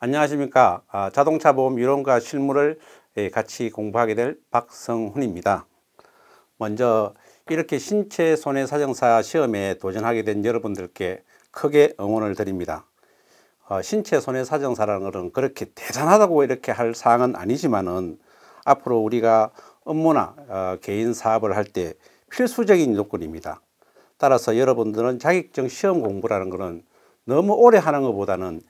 안녕하십니까 아, 자동차 보험 이론과 실무를 예, 같이 공부하게 될 박성훈입니다 먼저 이렇게 신체 손해사정사 시험에 도전하게 된 여러분들께 크게 응원을 드립니다 어, 신체 손해사정사라는 것은 그렇게 대단하다고 이렇게 할 사항은 아니지만은 앞으로 우리가 업무나 어, 개인 사업을 할 때 필수적인 요건입니다 따라서 여러분들은 자격증 시험 공부라는 것은 너무 오래 하는 것보다는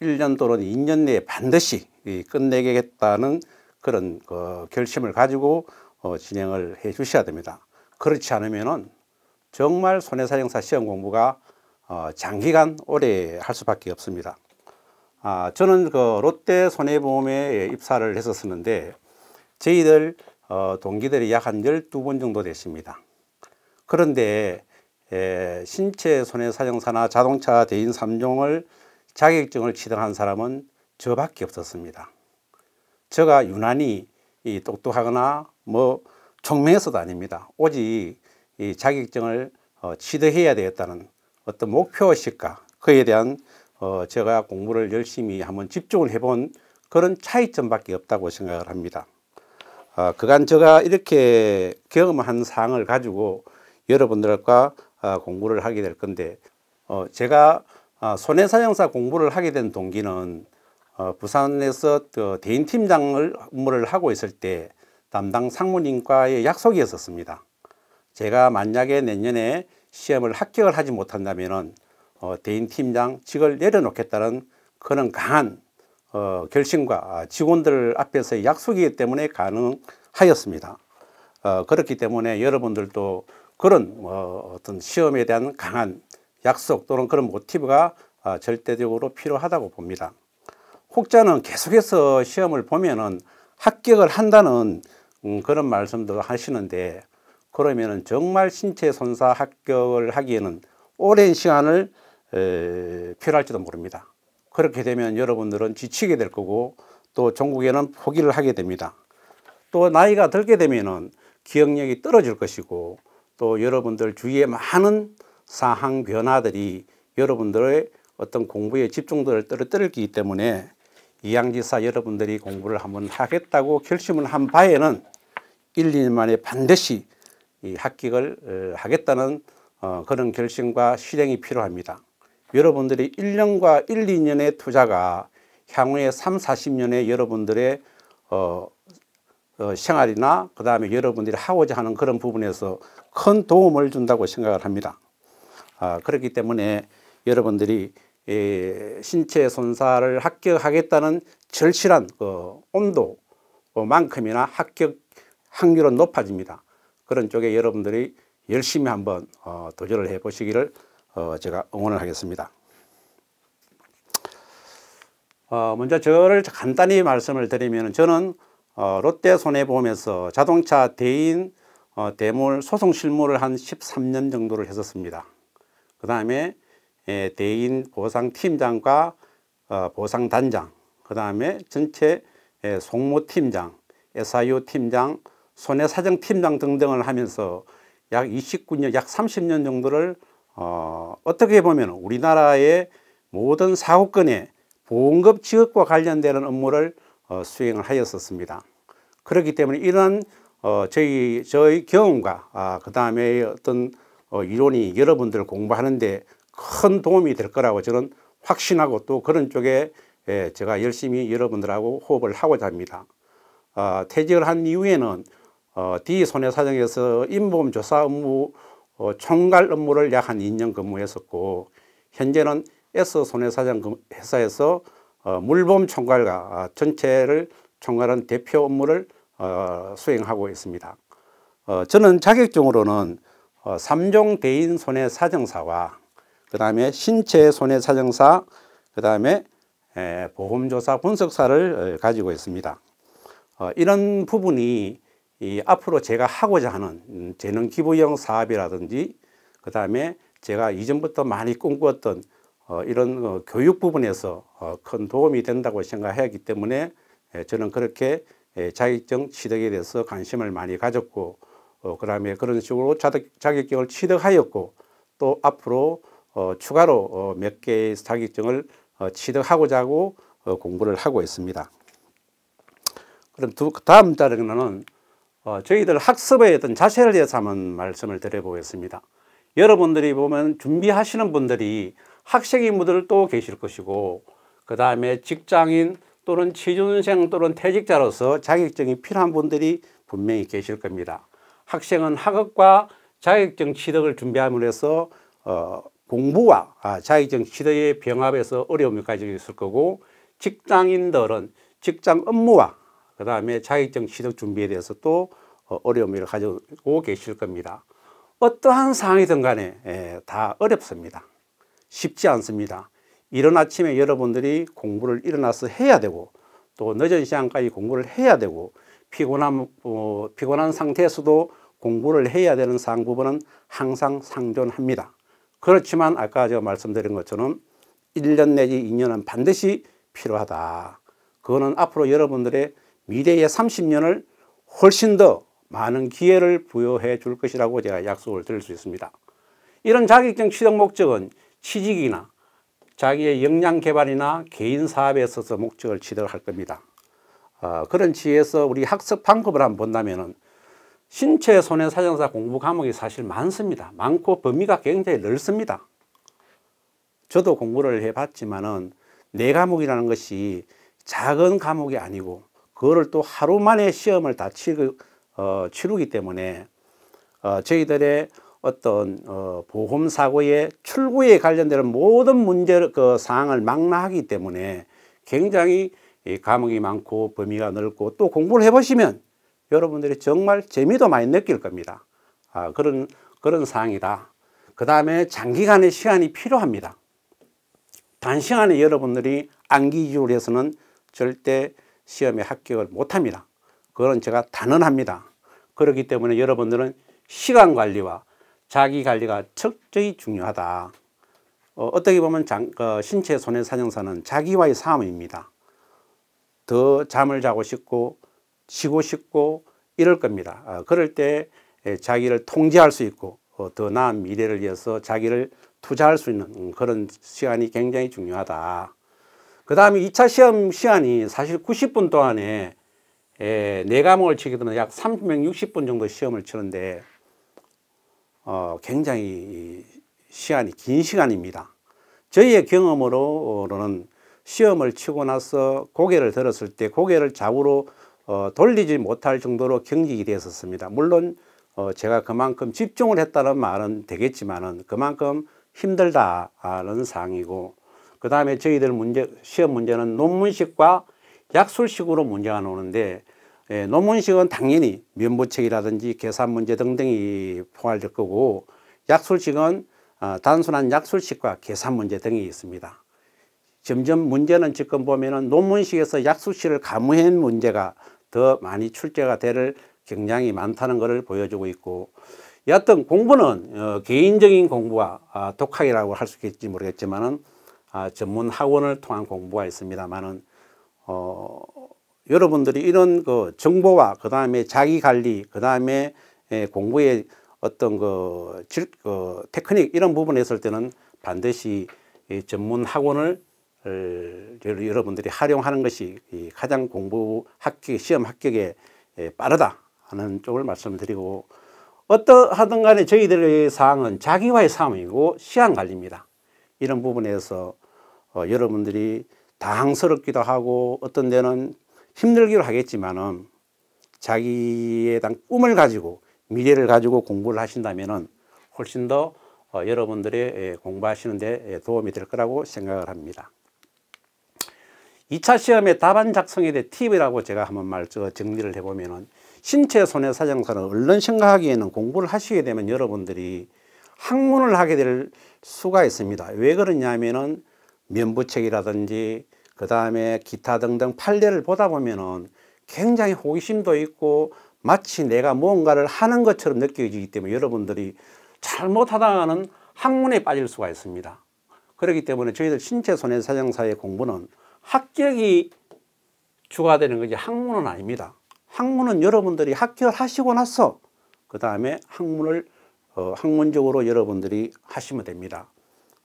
1년 또는 2년 내에 반드시 끝내겠다는 그런 그 결심을 가지고 어, 진행을 해 주셔야 됩니다. 그렇지 않으면은 정말 손해사정사 시험 공부가 어, 장기간 오래 할 수밖에 없습니다. 아, 저는 그 롯데 손해보험에 입사를 했었었는데 저희들 어, 동기들이 약 한 12번 정도 됐습니다 그런데 에, 신체 손해사정사나 자동차 대인 3종을 자격증을 취득한 사람은 저밖에 없었습니다. 저가 유난히 똑똑하거나 뭐 총명해서도 아닙니다. 오직 이 자격증을 어, 취득해야 되겠다는 어떤 목표식과 그에 대한 어, 제가 공부를 열심히 한번 집중을 해본 그런 차이점밖에 없다고 생각을 합니다. 어, 그간 제가 이렇게 경험한 사항을 가지고 여러분들과 어, 공부를 하게 될 건데 어, 제가 아, 손해사용사 공부를 하게 된 동기는 어, 부산에서 그 대인팀장을 업무를 하고 있을 때 담당 상무님과의 약속이 었습니다 제가 만약에 내년에 시험을 합격을 하지 못한다면 어, 대인팀장 직을 내려놓겠다는 그런 강한 어, 결심과 직원들 앞에서의 약속이기 때문에 가능하였습니다. 그렇기 때문에 여러분들도 그런 어떤 시험에 대한 강한 약속 또는 그런 모티브가 아, 절대적으로 필요하다고 봅니다. 혹자는 계속해서 시험을 보면은 합격을 한다는 음, 그런 말씀도 하시는데 그러면은 정말 신체 손사 합격을 하기에는 오랜 시간을 필요할지도 모릅니다. 그렇게 되면 여러분들은 지치게 될 거고 또 전국에는 포기를 하게 됩니다. 또 나이가 들게 되면은 기억력이 떨어질 것이고 또 여러분들 주위에 많은 사항 변화들이 여러분들의 어떤 공부의 집중도를 떨어뜨리기 때문에 이양지사 여러분들이 공부를 한번 하겠다고 결심을 한 바에는 1, 2년 만에 반드시 이 합격을 어, 하겠다는 어, 그런 결심과 실행이 필요합니다. 여러분들이 1년과 1, 2년의 투자가 향후에 3, 40년에 여러분들의 어, 어, 생활이나 그 다음에 여러분들이 하고자 하는 그런 부분에서 큰 도움을 준다고 생각을 합니다. 아, 그렇기 때문에 여러분들이 예, 신체 손사를 합격하겠다는 절실한 그 온도만큼이나 합격 확률은 높아집니다. 그런 쪽에 여러분들이 열심히 한번 어, 도전을 해 보시기를 어, 제가 응원을 하겠습니다. 어, 먼저 저를 간단히 말씀을 드리면 저는 어, 롯데 손해보험에서 자동차 대인 어, 대물 소송 실무를 한 13년 정도를 했었습니다. 그 다음에 예, 대인 보상팀장과 어, 보상단장, 그 다음에 전체 예, 송모팀장, SIO 팀장, 손해사정팀장 등등을 하면서 약 29년, 약 30년 정도를 어, 어떻게 보면 우리나라의 모든 사후권의 보험급 지급과 관련되는 업무를 어, 수행을 하였었습니다. 그렇기 때문에 이런 어, 저희 저희 경험과 아, 그 다음에 어떤 어, 이론이 여러분들 공부하는데 큰 도움이 될 거라고 저는 확신하고 또 그런 쪽에 예, 제가 열심히 여러분들하고 호흡을 하고자 합니다. 아, 퇴직을 한 이후에는 어, D 손해사정에서 인보험 조사 업무 어, 총괄 업무를 약 한 2년 근무했었고 현재는 S 손해사정 회사에서 물보험 총괄과 아, 전체를 총괄한 대표 업무를 수행하고 있습니다. 저는 자격증으로는 어, 3종 대인 손해사정사와 그 다음에 신체 손해사정사 그 다음에 보험조사 분석사를 어, 가지고 있습니다. 어, 이런 부분이 이 앞으로 제가 하고자 하는 음, 재능 기부형 사업이라든지 그 다음에 제가 이전부터 많이 꿈꾸었던 어, 이런 어, 교육 부분에서 어, 큰 도움이 된다고 생각하기 때문에 에, 저는 그렇게 에, 자격증 취득에 대해서 관심을 많이 가졌고 어, 그 다음에 그런 식으로 자격, 자격증을 취득하였고 또 앞으로 어, 추가로 어, 몇 개의 자격증을 어, 취득하고자 하고 어, 공부를 하고 있습니다. 그럼 두, 다음 자료는 어, 저희들 학습에 어떤 자세를 대해서 한번 말씀을 드려보겠습니다. 여러분들이 보면 준비하시는 분들이 학생 인물들 또 계실 것이고 그 다음에 직장인 또는 취준생 또는 퇴직자로서 자격증이 필요한 분들이 분명히 계실 겁니다. 학생은 학업과 자격증 취득을 준비함으로써 어, 공부와 아, 자격증 취득의 병합에서 어려움을 가지고 있을 거고 직장인들은 직장 업무와 그 다음에 자격증 취득 준비에 대해서 또 어, 어려움을 가지고 계실 겁니다. 어떠한 상황이든 간에 예, 다 어렵습니다. 쉽지 않습니다. 이른 아침에 여러분들이 공부를 일어나서 해야 되고 또 늦은 시간까지 공부를 해야 되고 피곤함, 어, 피곤한 상태에서도 공부를 해야 되는 상부분은 항상 상존합니다. 그렇지만 아까 제가 말씀드린 것처럼 1년 내지 2년은 반드시 필요하다. 그거는 앞으로 여러분들의 미래의 30년을 훨씬 더 많은 기회를 부여해 줄 것이라고 제가 약속을 드릴 수 있습니다. 이런 자격증 취득 목적은 취직이나 자기의 역량 개발이나 개인 사업에 있어서 목적을 취득할 겁니다. 어, 그런 취에서 우리 학습 방법을 한번 본다면은 신체 손해사정사 공부 과목이 사실 많습니다. 많고 범위가 굉장히 넓습니다. 저도 공부를 해봤지만은 네 과목이라는 것이 작은 과목이 아니고 그거를 또 하루 만에 시험을 다 치르, 어, 치르기 때문에 어, 저희들의 어떤 어, 보험 사고의 출구에 관련되는 모든 문제 그 사항을 망라하기 때문에 굉장히 이감흥이 많고 범위가 넓고 또 공부를 해보시면 여러분들이 정말 재미도 많이 느낄 겁니다. 아, 그런, 그런 사항이다. 그 다음에 장기간의 시간이 필요합니다. 단시간에 여러분들이 암기 기준 해서는 절대 시험에 합격을 못합니다. 그건 제가 단언합니다. 그렇기 때문에 여러분들은 시간 관리와 자기 관리가 철저히 중요하다. 어, 떻게 보면 장, 어, 신체 손해 사정사는 자기와의 싸움입니다. 더 잠을 자고 싶고 쉬고 싶고 이럴 겁니다. 아, 그럴 때 자기를 통제할 수 있고 어, 더 나은 미래를 위해서 자기를 투자할 수 있는 음, 그런 시간이 굉장히 중요하다. 그 다음에 2차 시험 시간이 사실 90분 동안에 에, 내과목을 치게 되면 약 30명 60분 정도 시험을 치는데 어, 굉장히 시간이 긴 시간입니다. 저희의 경험으로는 시험을 치고 나서 고개를 들었을 때 고개를 좌우로 어, 돌리지 못할 정도로 경직이 되었습니다. 물론 어, 제가 그만큼 집중을 했다는 말은 되겠지만은 그만큼 힘들다는 상이고 그 다음에 저희들 문제 시험 문제는 논문식과 약술식으로 문제가 나오는데 예, 논문식은 당연히 면부책이라든지 계산 문제 등등이 포괄될 거고 약술식은 어, 단순한 약술식과 계산 문제 등이 있습니다. 점점 문제는 지금 보면은 논문식에서 약수실을 가무한 문제가 더 많이 출제가 될 경향이 많다는 것을 보여주고 있고 여하튼 공부는 어, 개인적인 공부와 아, 독학이라고 할 수 있겠지 모르겠지만은 아, 전문 학원을 통한 공부가 있습니다만은 어, 여러분들이 이런 그 정보와 그 다음에 자기 관리 그 다음에 공부의 어떤 그, 질, 그 테크닉 이런 부분에 있을 때는 반드시 이 전문 학원을 여러분들이 활용하는 것이 가장 공부 합격, 시험 합격에 빠르다 하는 쪽을 말씀드리고 어떠하든 간에 저희들의 사항은 자기와의 삶이고 시간 관리입니다. 이런 부분에서 어, 여러분들이 당황스럽기도 하고 어떤 데는 힘들기도 하겠지만은 자기에 대한 꿈을 가지고 미래를 가지고 공부를 하신다면은 훨씬 더 어, 여러분들의 공부하시는 데 도움이 될 거라고 생각을 합니다. 2차 시험의 답안 작성에 대해 팁이라고 제가 한번 말 정리를 해보면은 신체 손해 사정사는 얼른 생각하기에는 공부를 하시게 되면 여러분들이 학문을 하게 될 수가 있습니다. 왜 그러냐면은 면부책이라든지 그 다음에 기타 등등 판례를 보다 보면은 굉장히 호기심도 있고 마치 내가 무언가를 하는 것처럼 느껴지기 때문에 여러분들이 잘못하다가는 학문에 빠질 수가 있습니다. 그렇기 때문에 저희들 신체 손해 사정사의 공부는 합격이 추가되는 것이 학문은 아닙니다. 학문은 여러분들이 합격하시고 나서 그 다음에 학문을 어, 학문적으로 여러분들이 하시면 됩니다.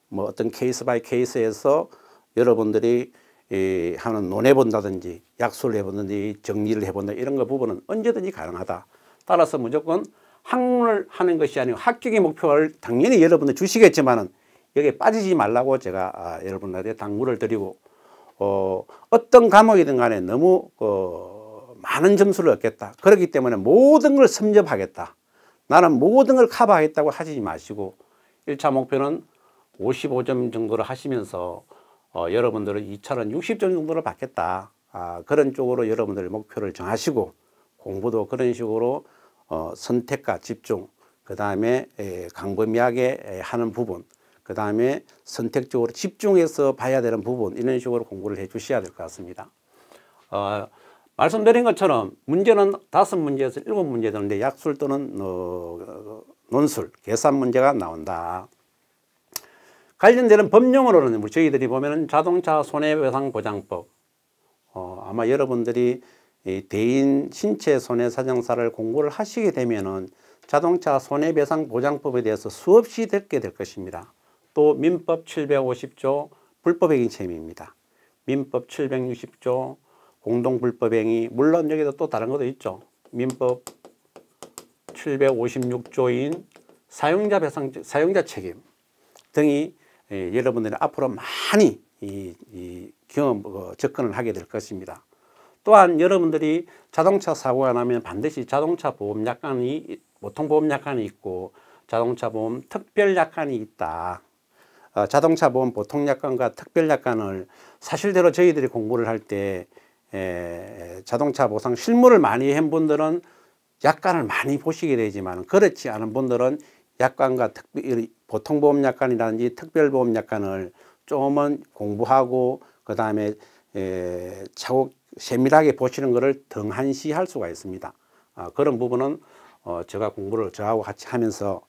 뭐 어떤 케이스 바이 케이스에서 여러분들이 이, 하는 논해본다든지 약수를 해본다든지 정리를 해본다 이런 거 부분은 언제든지 가능하다. 따라서 무조건 학문을 하는 것이 아니고 합격의 목표를 당연히 여러분들 주시겠지만은 여기에 빠지지 말라고 제가 아, 여러분들한테 당부를 드리고 어, 어떤 과목이든 간에 너무 어, 많은 점수를 얻겠다. 그렇기 때문에 모든 걸 섭렵하겠다. 나는 모든 걸 커버하겠다고 하지 마시고 1차 목표는 55점 정도를 하시면서 어, 여러분들은 2차는 60점 정도를 받겠다. 아, 그런 쪽으로 여러분들의 목표를 정하시고 공부도 그런 식으로 어, 선택과 집중 그 다음에 광범위하게 하는 부분 그 다음에 선택적으로 집중해서 봐야 되는 부분 이런 식으로 공부를 해 주셔야 될 것 같습니다. 어, 말씀드린 것처럼 문제는 다섯 문제에서 일곱 문제 되는데 약술 또는 어, 논술, 계산 문제가 나온다. 관련되는 법령으로는 뭐 저희들이 보면 자동차 손해배상보장법 어, 아마 여러분들이 이 대인 신체 손해사정사를 공부를 하시게 되면은 자동차 손해배상보장법에 대해서 수없이 듣게 될 것입니다. 또 민법 750조 불법행위 채임입니다. 민법 760조 공동불법행위 물론 여기도 또 다른 것도 있죠. 민법 756조인 사용자 배상 사용자 책임 등이 예, 여러분들이 앞으로 많이 이, 이 경험 어, 접근을 하게 될 것입니다. 또한 여러분들이 자동차 사고가 나면 반드시 자동차 보험 약관이 보통 보험 약관이 있고 자동차 보험 특별 약관이 있다. 어, 자동차 보험 보통 약관과 특별 약관을 사실대로 저희들이 공부를 할 때 자동차 보상 실무를 많이 한 분들은 약관을 많이 보시게 되지만 그렇지 않은 분들은 약관과 특별 보통 보험 약관이라든지 특별 보험 약관을 조금은 공부하고 그 다음에 차곡 세밀하게 보시는 것을 등한시할 수가 있습니다. 아, 그런 부분은 어, 제가 공부를 저하고 같이 하면서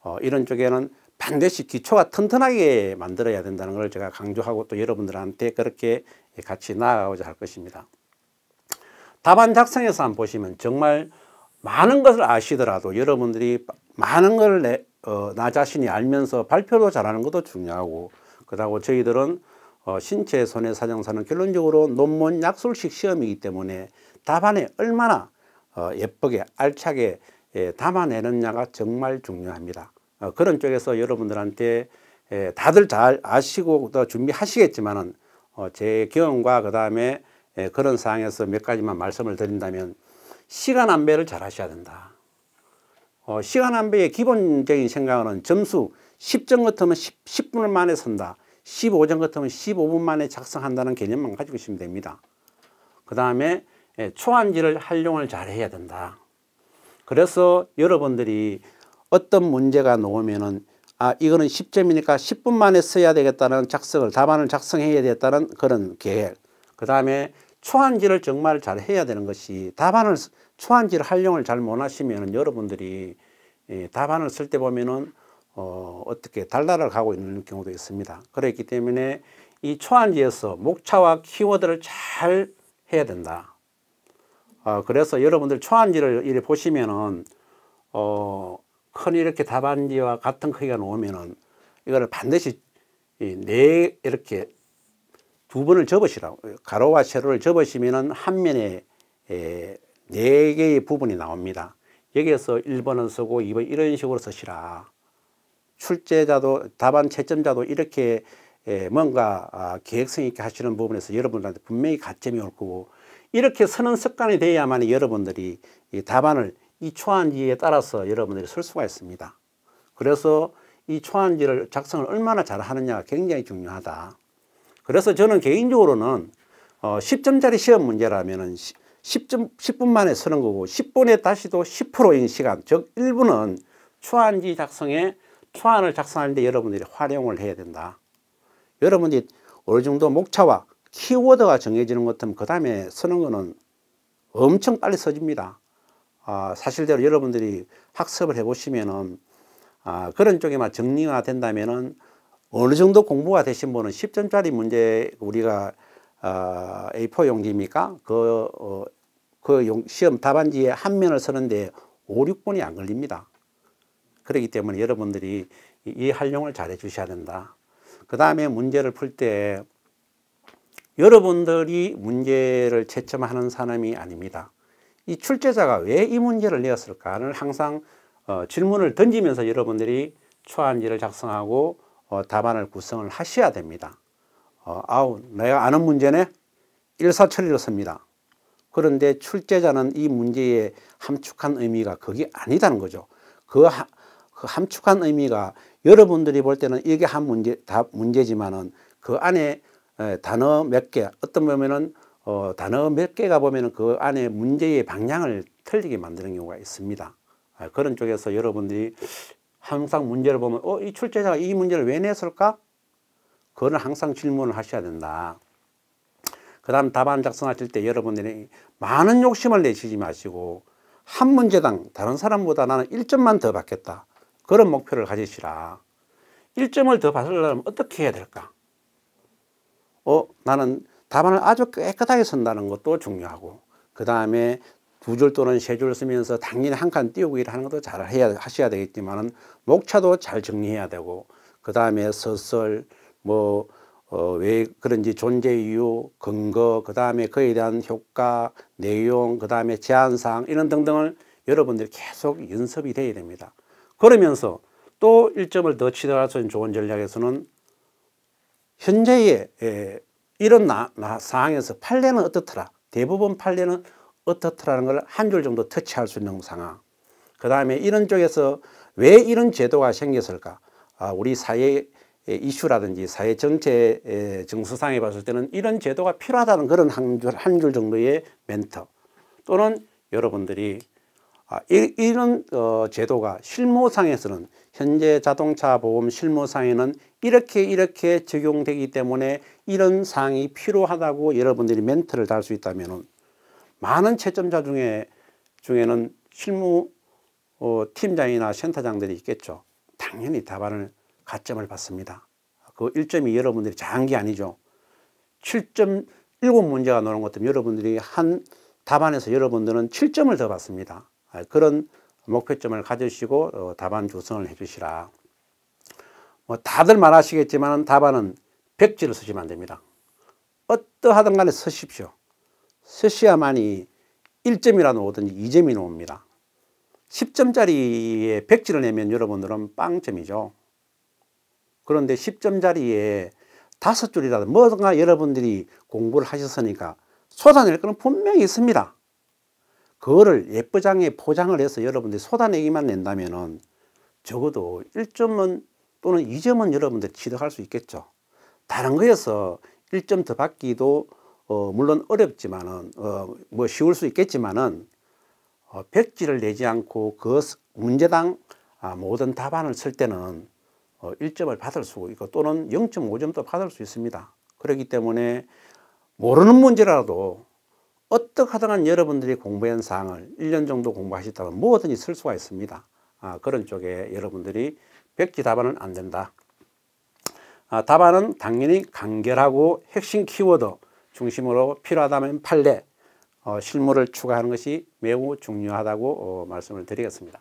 어, 이런 쪽에는 반드시 기초가 튼튼하게 만들어야 된다는 걸 제가 강조하고 또 여러분들한테 그렇게 같이 나아가고자 할 것입니다. 답안 작성에서 한번 보시면 정말 많은 것을 아시더라도 여러분들이 많은 걸 내, 어, 자신이 알면서 발표도 잘하는 것도 중요하고 그다고 저희들은 어, 신체 손해 사정사는 결론적으로 논문 약술식 시험이기 때문에 답안에 얼마나 어, 예쁘게 알차게 예, 담아내느냐가 정말 중요합니다. 어, 그런 쪽에서 여러분들한테 다들 잘 아시고 또 준비하시겠지만은 어, 제 경험과 그 다음에 그런 상황에서 몇 가지만 말씀을 드린다면 시간 안배를 잘 하셔야 된다. 어, 시간 안배의 기본적인 생각은 점수 10점 같으면 10, 분 만에 선다. 15점 같으면 15분 만에 작성한다는 개념만 가지고 있으면 됩니다. 그 다음에 초안지를 활용을 잘 해야 된다. 그래서 여러분들이 어떤 문제가 나오면은 아 이거는 10점이니까 10분 만에 써야 되겠다는 작성을 답안을 작성해야 되겠다는 그런 계획 그 다음에 초안지를 정말 잘 해야 되는 것이 답안을 초안지를 활용을 잘 못하시면 여러분들이 예, 답안을 쓸 때 보면은 어, 어떻게 달달을 가고 있는 경우도 있습니다. 그렇기 때문에 이 초안지에서 목차와 키워드를 잘 해야 된다. 어, 그래서 여러분들 초안지를 이렇게 보시면은 어, 큰 이렇게 답안지와 같은 크기가 나오면은 이거를 반드시 이 네 이렇게 두 번을 접으시라고 가로와 세로를 접으시면은 한 면에 네 개의 부분이 나옵니다. 여기에서 1번은 쓰고 2번 이런 식으로 쓰시라. 출제자도 답안 채점자도 이렇게 뭔가 아, 계획성 있게 하시는 부분에서 여러분들한테 분명히 가점이 올 거고 이렇게 서는 습관이 돼야만 여러분들이 이 답안을 이 초안지에 따라서 여러분들이 쓸 수가 있습니다. 그래서 이 초안지를 작성을 얼마나 잘 하느냐가 굉장히 중요하다. 그래서 저는 개인적으로는 어, 10점짜리 시험 문제라면 10점, 10분 만에 쓰는 거고 10분에 다시도 10%인 시간, 즉 1분은 초안지 작성에 초안을 작성하는데 여러분들이 활용을 해야 된다. 여러분들이 어느 정도 목차와 키워드가 정해지는 것같면그 다음에 쓰는 거는 엄청 빨리 써집니다. 아, 사실대로 여러분들이 학습을 해보시면은 아, 그런 쪽에 만 정리가 된다면은 어느 정도 공부가 되신 분은 10점짜리 문제 우리가 어, A4 용지입니까? 그, 어, 그 용, 시험 답안지에 한 면을 쓰는데 5, 6분이 안 걸립니다. 그렇기 때문에 여러분들 이, 이 활용을 잘 해주셔야 된다. 그 다음에 문제를 풀 때 여러분들이 문제를 채점하는 사람이 아닙니다. 이 출제자가 왜 이 문제를 내었을까를 항상 어, 질문을 던지면서 여러분들이 초안지를 작성하고 어, 답안을 구성을 하셔야 됩니다. 어, 아우 내가 아는 문제네 일사천리로 씁니다. 그런데 출제자는 이문제에 함축한 의미가 그게 아니다는 거죠. 그, 하, 그 함축한 의미가 여러분들이 볼 때는 이게 한 문제 답 문제지만은 그 안에 단어 몇 개 어떤 보면은 어, 단어 몇 개가 보면 그 안에 문제의 방향을 틀리게 만드는 경우가 있습니다. 아, 그런 쪽에서 여러분들이 항상 문제를 보면 어, 이 출제자가 이 문제를 왜 냈을까? 그거는 항상 질문을 하셔야 된다. 그 다음 답안 작성하실 때 여러분들이 많은 욕심을 내시지 마시고 한 문제당 다른 사람보다 나는 1점만 더 받겠다. 그런 목표를 가지시라. 1점을 더 받으려면 어떻게 해야 될까? 어, 나는 답안을 아주 깨끗하게 쓴다는 것도 중요하고 그 다음에 두 줄 또는 세 줄 쓰면서 당연히 한 칸띄우고일 하는 것도 잘 해야, 하셔야 되겠지만은 목차도 잘 정리해야 되고 그 다음에 서설 뭐 어, 왜 그런지 존재 이유, 근거, 그 다음에 그에 대한 효과, 내용, 그 다음에 제안사항 이런 등등을 여러분들이 계속 연습이 돼야 됩니다. 그러면서 또 1점을 더 치더라도 좋은 전략에서는 현재의 예, 이런 나, 나 상황에서 판례는 어떻더라 대부분 판례는 어떻더라는 걸 한 줄 정도 터치할 수 있는 상황 그 다음에 이런 쪽에서 왜 이런 제도가 생겼을까 아, 우리 사회 이슈라든지 사회 전체 정수상에 봤을 때는 이런 제도가 필요하다는 그런 한 줄 한 줄 정도의 멘트 또는 여러분들이 아, 이, 이런 어, 제도가 실무상에서는 현재 자동차 보험 실무상에는 이렇게 이렇게 적용되기 때문에 이런 사항이 필요하다고 여러분들이 멘트를 달 수 있다면 많은 채점자 중에 중에는 실무 어, 팀장이나 센터장들이 있겠죠. 당연히 답안을 가점을 받습니다. 그 1점이 여러분들이 작은 게 아니죠. 7.7문제가 나오는 것도 여러분들이 한 답안에서 여러분들은 7점을 더 받습니다. 아, 그런 목표점을 가지시고 어, 답안 조성을 해주시라. 뭐 다들 말하시겠지만 답안은 백지를 쓰시면 안 됩니다. 어떠하든 간에 쓰십시오. 쓰셔야만이 1점이라 나오든지 2점이 나옵니다. 10점짜리에 1지를 내면 여러분들은 빵점이죠. 그런데 10점짜리에 다섯 줄이라도 뭔가 여러분들이 공부를 하셨으니까 쏟아낼 거는 분명히 있습니다. 그거를 예쁘장에 포장을 해서 여러분들이 쏟아내기만 낸다면은 적어도 1점은 또는 2점은 여러분들이 취득할 수 있겠죠. 다른 거에서 1점 더 받기도 어 물론 어렵지만은 어뭐 쉬울 수 있겠지만은 어 백지를 내지 않고 그 문제당 아 모든 답안을 쓸 때는 어 1점을 받을 수 있고 또는 0.5점도 받을 수 있습니다. 그렇기 때문에 모르는 문제라도 어떡하다간 여러분들이 공부한 사항을 1년 정도 공부하셨다면 뭐든지 쓸 수가 있습니다. 아, 그런 쪽에 여러분들이 백지 답안은 안 된다. 아, 답안은 당연히 간결하고 핵심 키워드 중심으로 필요하다면 판례, 어, 실물을 추가하는 것이 매우 중요하다고 어, 말씀을 드리겠습니다.